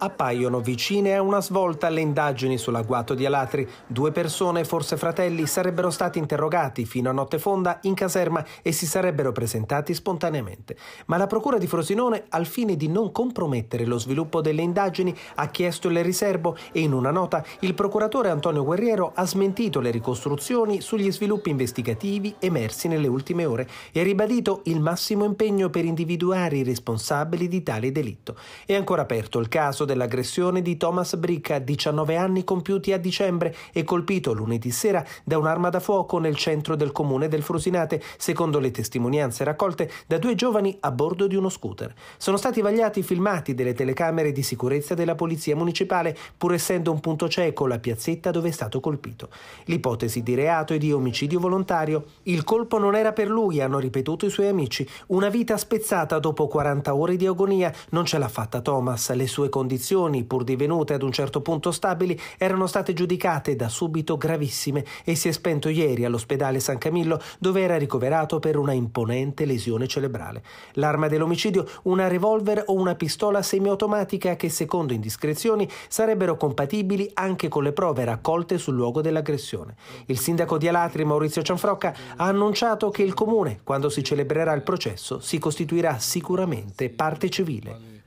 appaiono vicine a una svolta alle indagini sull'agguato di Alatri. Due persone, forse fratelli, sarebbero stati interrogati fino a notte fonda in caserma e si sarebbero presentati spontaneamente. Ma la Procura di Frosinone, al fine di non compromettere lo sviluppo delle indagini, ha chiesto il riservo e in una nota il procuratore Antonio Guerriero ha smentito le ricostruzioni sugli sviluppi investigativi emersi nelle ultime ore e ha ribadito il massimo impegno per individuare i responsabili di tale delitto. È ancora aperto il caso dell'aggressione di Thomas Bricca, 19 anni compiuti a dicembre e colpito lunedì sera da un'arma da fuoco nel centro del comune del Frusinate, secondo le testimonianze raccolte da due giovani a bordo di uno scooter. Sono stati vagliati i filmati delle telecamere di sicurezza della Polizia Municipale, pur essendo un punto cieco la piazzetta dove è stato colpito. L'ipotesi di reato e di omicidio volontario. Il colpo non era per lui, hanno ripetuto i suoi amici. Una vita spezzata dopo 40 ore di agonia. Non ce l'ha fatta Thomas, le sue condizioni condizioni, pur divenute ad un certo punto stabili, erano state giudicate da subito gravissime e si è spento ieri all'ospedale San Camillo dove era ricoverato per una imponente lesione cerebrale. L'arma dell'omicidio, una revolver o una pistola semiautomatica che secondo indiscrezioni sarebbero compatibili anche con le prove raccolte sul luogo dell'aggressione. Il sindaco di Alatri, Maurizio Cianfrocca, ha annunciato che il comune, quando si celebrerà il processo, si costituirà sicuramente parte civile.